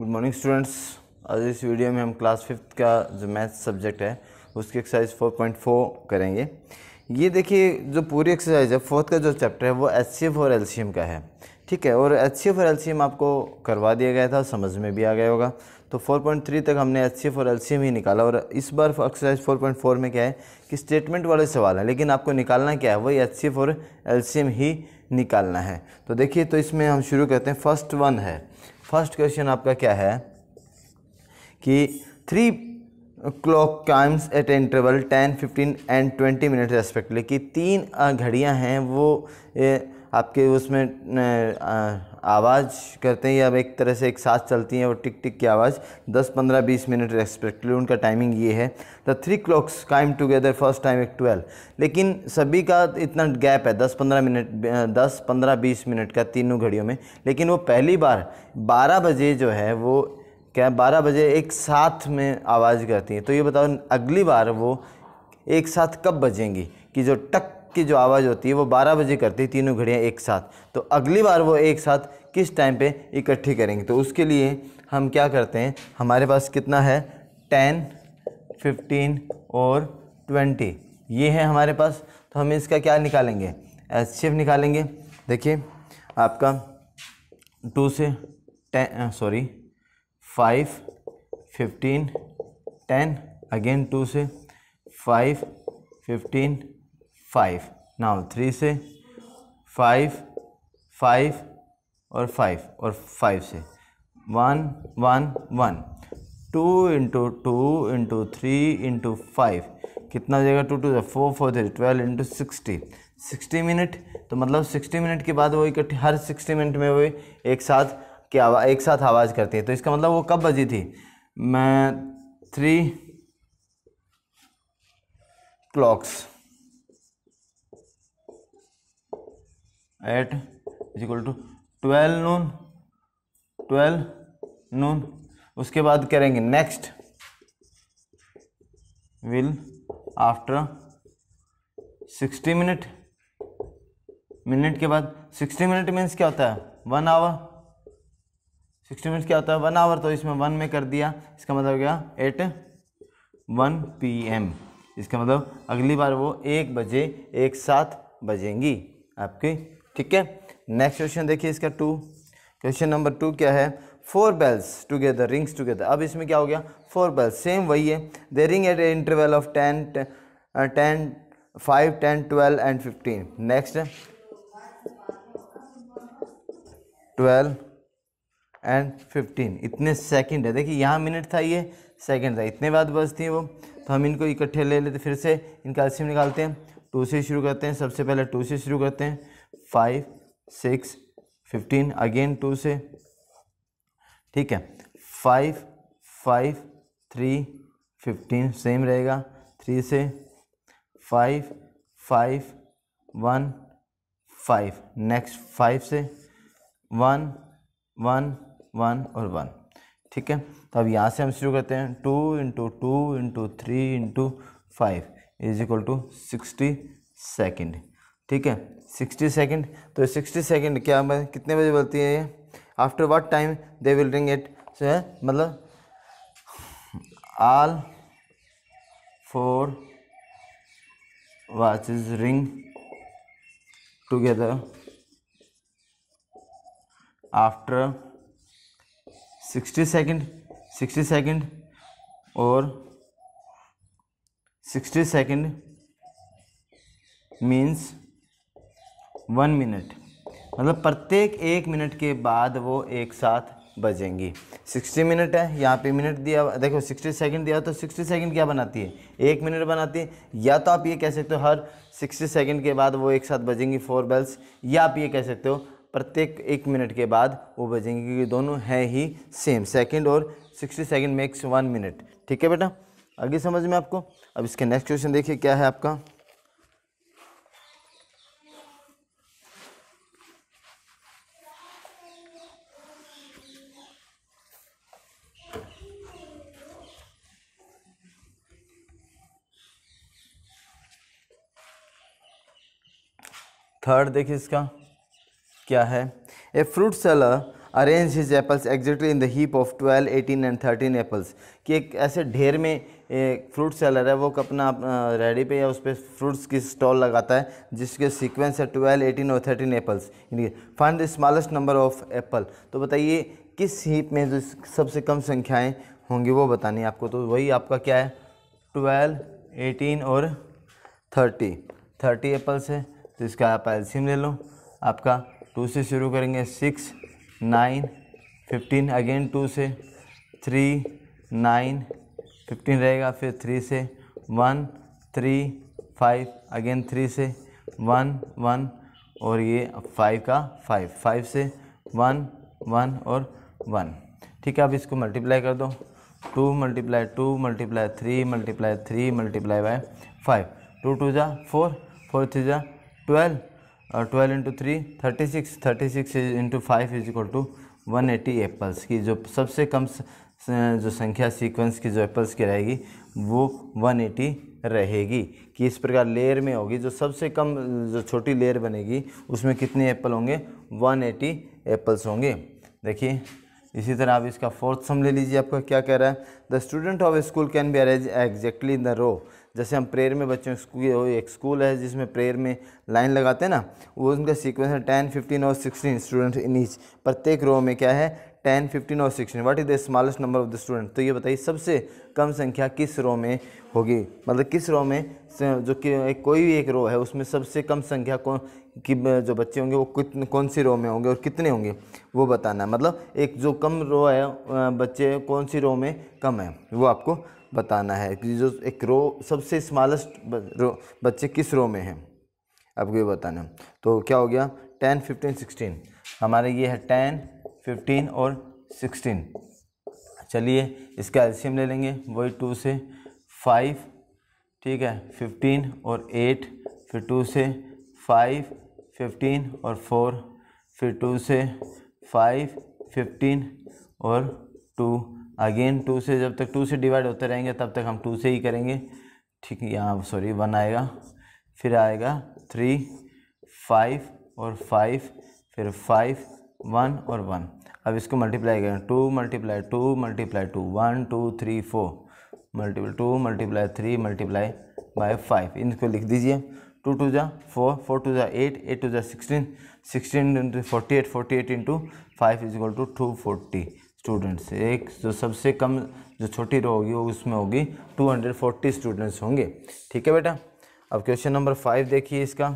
good morning students आज इस video में हम क्लास फिफ्थ का जो मैथ सब्जेक्ट है उसकी एक्सरसाइज 4.4 करेंगे ये देखिए जो पूरी एक्सरसाइज है फोर्थ का जो चैप्टर है वो एच सी एफ और एल सी एम का है ठीक है और एच सी एफ और एल सी एम आपको करवा दिया गया था समझ में भी आ गया होगा तो 4.3 तक हमने एच सी एफ और एल सी एम ही निकाला और इस बार एक्सरसाइज 4.4 में क्या है कि स्टेटमेंट वाले सवाल हैं लेकिन आपको निकालना क्या है वही एच सी एफ और एल सी एम ही निकालना है तो देखिए तो इसमें हम शुरू करते हैं फर्स्ट वन है फर्स्ट क्वेश्चन आपका क्या है कि three clock times at interval ten fifteen and twenty minute respectively कि तीन घड़ियां हैं वो ए, आपके उसमें आवाज़ करते हैं अब एक तरह से एक साथ चलती हैं वो टिक टिक की आवाज़ 10 15 20 मिनट रेस्पेक्टिवली उनका टाइमिंग ये है the three clocks came together first time एक ट्वेल्व लेकिन सभी का इतना गैप है 10 15 मिनट 10 15 20 मिनट का तीनों घड़ियों में लेकिन वो पहली बार बारह बजे जो है वो क्या बारह बजे एक साथ में आवाज़ करती हैं तो ये बताओ अगली बार वो एक साथ कब बजेंगी कि जो टक की जो आवाज़ होती है वो बारह बजे करती तीनों घड़ियाँ एक साथ तो अगली बार वो एक साथ किस टाइम पर इकट्ठी करेंगे तो उसके लिए हम क्या करते हैं हमारे पास कितना है टेन फिफ्टीन और ट्वेंटी ये है हमारे पास तो हम इसका क्या निकालेंगे एस एच निकालेंगे देखिए आपका टू से ten sorry five fifteen ten again two से five fifteen five now three से फाइव फाइव और फाइव और फाइव से one one one two into two into three into five कितना हो जाएगा two two four four three twelve into sixty sixty minute तो मतलब सिक्सटी मिनट के बाद वो इकट्ठे हर सिक्सटी मिनट में वो एक साथ के आवाज़ एक साथ आवाज़ करती है तो इसका मतलब वो कब बजी थी मैं three clocks at is equal to twelve noon twelve noon उसके बाद करेंगे next will after sixty minute minute के बाद सिक्सटी मिनट मीन्स क्या होता है वन आवर सिक्सटी मिनट क्या होता है वन आवर तो इसमें वन में कर दिया इसका मतलब क्या एट वन पी एम इसका मतलब अगली बार वो एक बजे एक साथ बजेंगी आपके ठीक है नेक्स्ट क्वेश्चन देखिए इसका टू क्वेश्चन नंबर टू क्या है four bells together rings together अब इसमें क्या हो गया फोर बेल्स सेम वही है they ring at interval of ten ten five ten twelve and fifteen next twelve and fifteen इतने सेकंड है देखिए यहाँ मिनट था ये सेकंड था इतने बाद बजती हैं वो तो हम इनको इकट्ठे ले लेते फिर से इनका एल्सियम निकालते हैं टू से शुरू करते हैं सबसे पहले टू से शुरू करते हैं five six fifteen again two से ठीक है five five three fifteen same रहेगा थ्री से five five one five next five से वन वन वन और वन ठीक है तो अब यहाँ से हम शुरू करते हैं two into two into three into five is equal to sixty second ठीक है सिक्सटी सेकेंड तो सिक्सटी सेकेंड क्या कितने बजे बोलती है ये after what time they will ring it so है मतलब all four is ring together after 60 second 60 second और 60 सेकेंड मीन्स वन मिनट मतलब प्रत्येक एक मिनट के बाद वो एक साथ बजेंगी सिक्सटी मिनट है यहाँ पे मिनट दिया देखो सिक्सटी सेकंड दिया तो सिक्सटी सेकंड क्या बनाती है एक मिनट बनाती है या तो आप ये कह सकते हो हर सिक्सटी सेकंड के बाद वो एक साथ बजेंगी फोर बेल्स या आप ये कह सकते हो प्रत्येक एक मिनट के बाद वो बजेंगी क्योंकि दोनों है ही सेम सेकंड और sixty second makes one minute ठीक है बेटा आगे समझ में आपको अब इसके नेक्स्ट क्वेश्चन देखिए क्या है आपका थर्ड देखिए इसका क्या है a fruit seller arrange his apples exactly in the heap of twelve eighteen and thirteen apples कि एक ऐसे ढेर में एक फ्रूट सेलर है वो अपना रेडी पे या उस पर फ्रूट्स की स्टॉल लगाता है जिसके सीक्वेंस है ट्वेल्व एटीन और thirteen apples find the smallest number of apple तो बताइए किस हीप में जो सबसे कम संख्याएँ होंगी वो बतानी आपको तो वही आपका क्या है ट्वेल्व एटीन और थर्टी थर्टी एप्पल्स है तो इसका आप एल्सियम ले लो आपका टू से शुरू करेंगे six nine fifteen again two से थ्री नाइन फिफ्टीन रहेगा फिर थ्री से one three five again three से वन वन और ये फाइव का फाइव फाइव से वन वन और वन ठीक है अब इसको मल्टीप्लाई कर दो two multiply two multiply three multiply three multiply by five two two जा फोर फोर थ्री जा ट्वेल्व और twelve into three thirty six thirty six into five is equal to one eighty apples की जो सबसे कम जो संख्या sequence की जो एप्पल्स की रहेगी वो वन एटी रहेगी कि इस प्रकार लेयर में होगी जो सबसे कम जो छोटी लेयर बनेगी उसमें कितने एप्पल होंगे वन एटी एप्पल्स होंगे देखिए इसी तरह आप इसका फोर्थ सम ले लीजिए आपका क्या कह रहा है the student of school can be arrange exactly in the row जैसे हम प्रेयर में बच्चों एक स्कूल है जिसमें प्रेयर में लाइन लगाते हैं ना वो उनका सीक्वेंस है टेन फिफ्टीन और सिक्सटीन स्टूडेंट इन ईच प्रत्येक रो में क्या है टेन फिफ्टीन और sixteen what is the smallest number of the student तो ये बताइए सबसे कम संख्या किस रो में होगी मतलब किस रो में जो कि कोई भी एक रो है उसमें सबसे कम संख्या को कि जो बच्चे होंगे वो कितने कौन सी रो में होंगे और कितने होंगे वो बताना है मतलब एक जो कम रो है बच्चे कौन सी रो में कम है वो आपको बताना है कि जो एक रो सबसे स्मॉलेस्ट रो बच्चे किस रो में हैं आपको ये बताना है तो क्या हो गया टेन फिफ्टीन सिक्सटीन हमारे ये है टेन फिफ्टीन और सिक्सटीन चलिए इसका एल्शियम ले लेंगे वही टू से फाइव ठीक है फिफ्टीन और एट फिर टू से फाइव फिफ्टीन और फोर फिर टू से फाइव फिफ्टीन और टू अगेन टू से जब तक टू से डिवाइड होते रहेंगे तब तक हम टू से ही करेंगे ठीक है यहाँ सॉरी वन आएगा फिर आएगा थ्री फाइव और फाइव फिर फाइव वन और वन अब इसको मल्टीप्लाई करें two multiply two multiply two one two three four multiply two multiply three multiply by five इनको लिख दीजिए टू टू ज़ा फोर फोर टू ज़ा एट एट टू ज़ा sixteen sixteen into forty eight forty eight into five is equal to two forty students एक जो सबसे कम जो छोटी रो होगी वो उसमें होगी टू हंड्रेड फोर्टी स्टूडेंट्स होंगे ठीक है बेटा अब क्वेश्चन नंबर फाइव देखिए इसका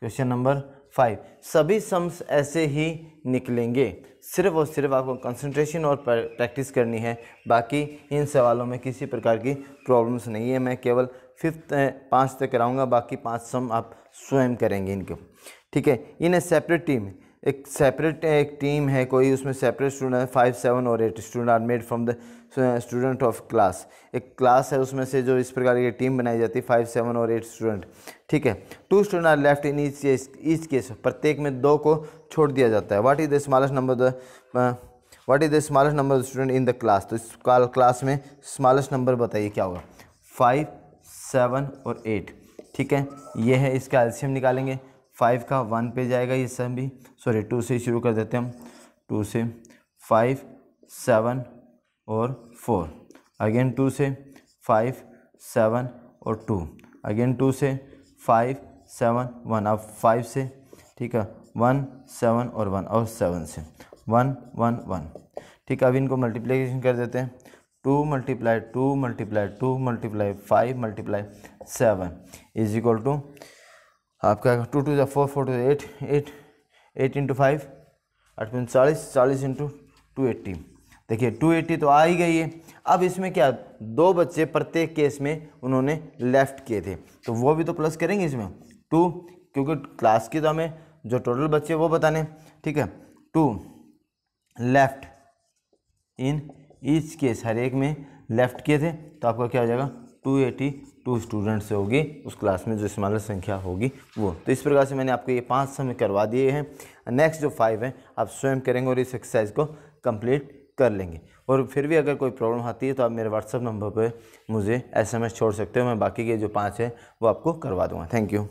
क्वेश्चन नंबर फाइव सभी सम्स ऐसे ही निकलेंगे सिर्फ और सिर्फ आपको कंसंट्रेशन और प्रैक्टिस करनी है बाकी इन सवालों में किसी प्रकार की प्रॉब्लम्स नहीं है मैं केवल फिफ्थ पाँच तक कराऊँगा बाकी पाँच सम आप स्वयं करेंगे इनको ठीक है इन ए सेपरेट टीम एक सेपरेट एक टीम है कोई उसमें सेपरेट स्टूडेंट फाइव सेवन और eight student are made from the student of class एक क्लास है उसमें से जो इस प्रकार की टीम बनाई जाती है फाइव सेवन और एट स्टूडेंट ठीक है two student are left in each case each case प्रत्येक में दो को छोड़ दिया जाता है what is the smallest number the what is the smallest number student in the class तो इस क्लास में स्मॉलेस्ट नंबर बताइए क्या होगा फाइव सेवन और एट ठीक है ये है इसका एल्शियम निकालेंगे फाइव का वन पे जाएगा ये सब भी सॉरी टू से शुरू कर देते हैं हम टू से फाइव सेवन और फोर अगेन टू से फाइव सेवन और टू अगेन टू से फाइव सेवन वन अब फाइव से ठीक है वन सेवन और वन और सेवन से वन वन वन ठीक है अब इनको मल्टीप्लिकेशन कर देते हैं two multiply two multiply two multiply five multiply seven is equal to आपका टू टू जो four four two eight eight eight into five आठ पॉइंट चालीस चालीस इंटू टू एट्टी देखिए टू एट्टी तो आ ही गई है अब इसमें क्या दो बच्चे प्रत्येक केस में उन्होंने लेफ्ट किए थे तो वो भी तो प्लस करेंगे इसमें टू क्योंकि क्लास की तो हमें जो टोटल बच्चे वो बताने ठीक है two left in each case हर एक में लेफ्ट किए थे तो आपका क्या हो जाएगा टू एटी टू स्टूडेंट्स होगी उस क्लास में जो स्मॉलर संख्या होगी वो तो इस प्रकार से मैंने आपको ये पांच समय करवा दिए हैं नेक्स्ट जो फाइव है आप स्वयं करेंगे और इस एक्सरसाइज को कंप्लीट कर लेंगे और फिर भी अगर कोई प्रॉब्लम आती है तो आप मेरे व्हाट्सअप नंबर पर मुझे एस छोड़ सकते हो मैं बाकी के जो पाँच हैं वो आपको करवा दूँगा थैंक यू